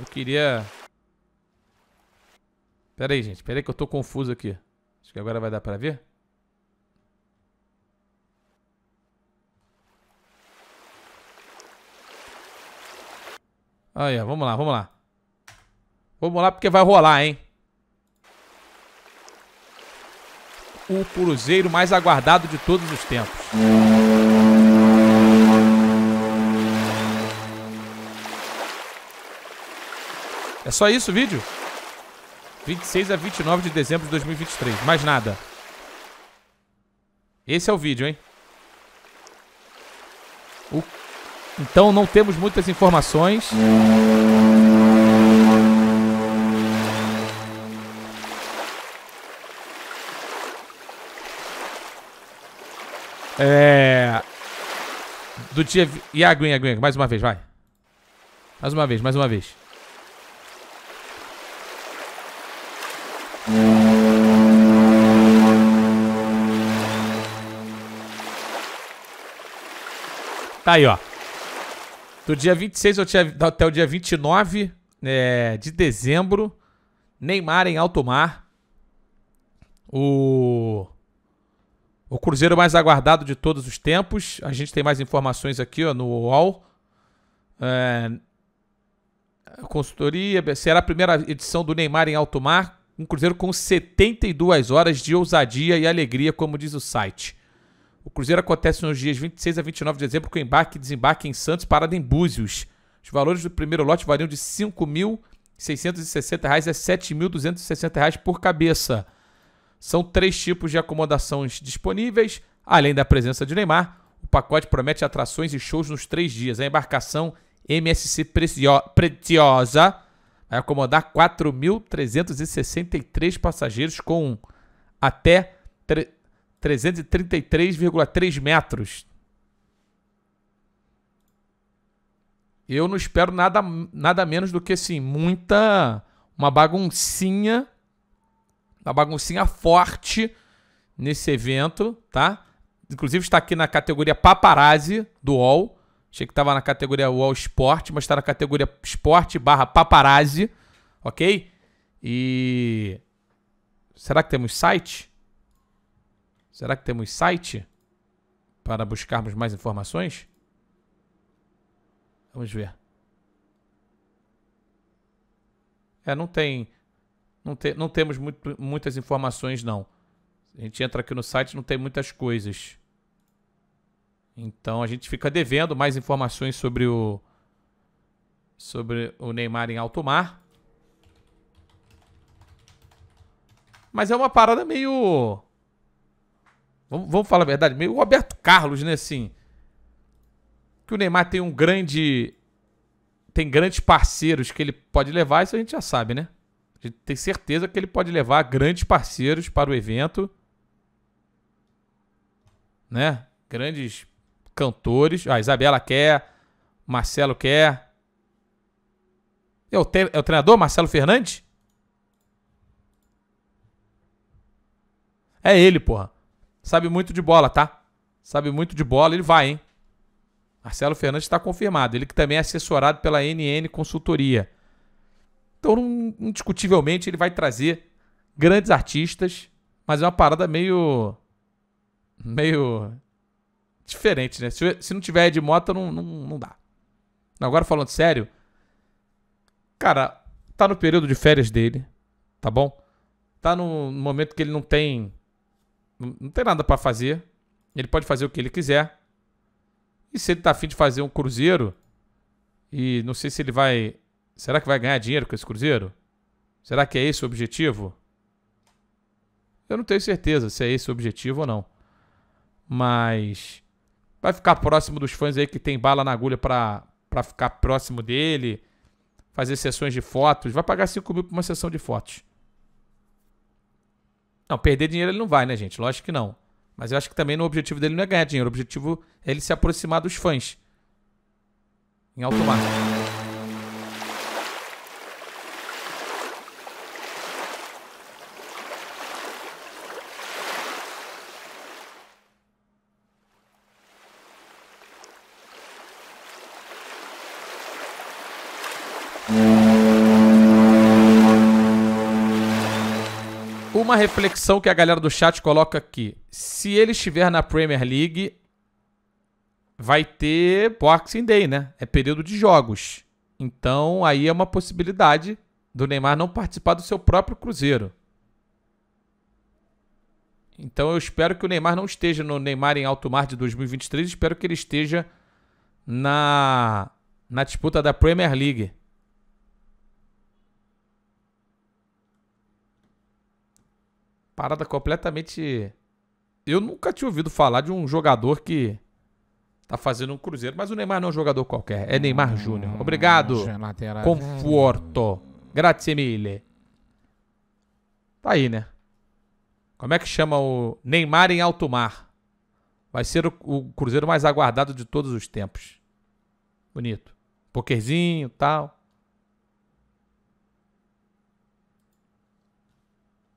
Eu queria... Pera aí, gente. Pera aí que eu tô confuso aqui. Acho que agora vai dar pra ver. Aí, ó. Vamos lá, vamos lá. Vamos lá porque vai rolar, hein? O cruzeiro mais aguardado de todos os tempos. É só isso o vídeo? 26 a 29 de dezembro de 2023. Mais nada. Esse é o vídeo, hein? O... Então não temos muitas informações. É. Do dia. E a aguinha, aguinha, mais uma vez, vai. Mais uma vez, mais uma vez. Tá aí, ó. Do dia 26 até o dia 29 é, de dezembro, Neymar em alto mar. O, o Cruzeiro mais aguardado de todos os tempos. A gente tem mais informações aqui ó, no UOL. É, consultoria. Será a primeira edição do Neymar em alto mar. Um Cruzeiro com 72 horas de ousadia e alegria, como diz o site. O cruzeiro acontece nos dias 26 a 29 de dezembro com embarque e desembarque em Santos, parada em Búzios. Os valores do primeiro lote variam de R$ 5.660 a R$ 7.260 por cabeça. São três tipos de acomodações disponíveis. Além da presença de Neymar, o pacote promete atrações e shows nos três dias. A embarcação MSC Preciosa vai acomodar 4.363 passageiros com até 333,3 metros. Eu não espero nada, nada menos do que assim, muita. Uma baguncinha. Uma baguncinha forte nesse evento, tá? Inclusive está aqui na categoria paparazzi do UOL. Achei que estava na categoria UOL Esporte, mas está na categoria Esporte barra paparazzi, ok? E será que temos site? Será que temos site para buscarmos mais informações? Vamos ver. É, não tem. Não, te, não temos muito, muitas informações, não. A gente entra aqui no site não tem muitas coisas. Então a gente fica devendo mais informações sobre o. Sobre o Neymar em alto mar. Mas é uma parada meio. Vamos, vamos falar a verdade, meio Roberto Carlos, né, assim. Que o Neymar tem um grande. Tem grandes parceiros que ele pode levar, isso a gente já sabe, né? A gente tem certeza que ele pode levar grandes parceiros para o evento. Né? Grandes cantores. A ah, Isabela quer, Marcelo quer. É o, é o treinador Marcelo Fernandes? É ele, porra. Sabe muito de bola, tá? Sabe muito de bola, ele vai, hein? Marcelo Fernandes está confirmado. Ele que também é assessorado pela NN Consultoria. Então, indiscutivelmente, ele vai trazer grandes artistas, mas é uma parada meio. meio. diferente, né? Se, se não tiver de moto, não, não, não dá. Agora, falando sério, cara, tá no período de férias dele, tá bom? Tá no momento que ele não tem não tem nada para fazer. Ele pode fazer o que ele quiser. E se ele tá afim de fazer um cruzeiro, e não sei se ele vai. Será que vai ganhar dinheiro com esse cruzeiro? Será que é esse o objetivo? Eu não tenho certeza se é esse o objetivo ou não. Mas vai ficar próximo dos fãs aí que tem bala na agulha para ficar próximo dele, fazer sessões de fotos. Vai pagar 5 mil por uma sessão de fotos. Não, perder dinheiro ele não vai, né, gente? Lógico que não. Mas eu acho que também o objetivo dele não é ganhar dinheiro. O objetivo é ele se aproximar dos fãs. Em automático. Uma reflexão que a galera do chat coloca aqui. Se ele estiver na Premier League, vai ter Boxing Day, né? É período de jogos. Então aí é uma possibilidade do Neymar não participar do seu próprio Cruzeiro. Então eu espero que o Neymar não esteja no Neymar em alto mar de 2023. Espero que ele esteja na, na disputa da Premier League. Parada completamente. Eu nunca tinha ouvido falar de um jogador que tá fazendo um Cruzeiro, mas o Neymar não é um jogador qualquer, é Neymar hum, Júnior. Obrigado. É Conforto. Grazie mille. Tá aí, né? Como é que chama o Neymar em alto mar? Vai ser o, o Cruzeiro mais aguardado de todos os tempos. Bonito. Pokerzinho, tal.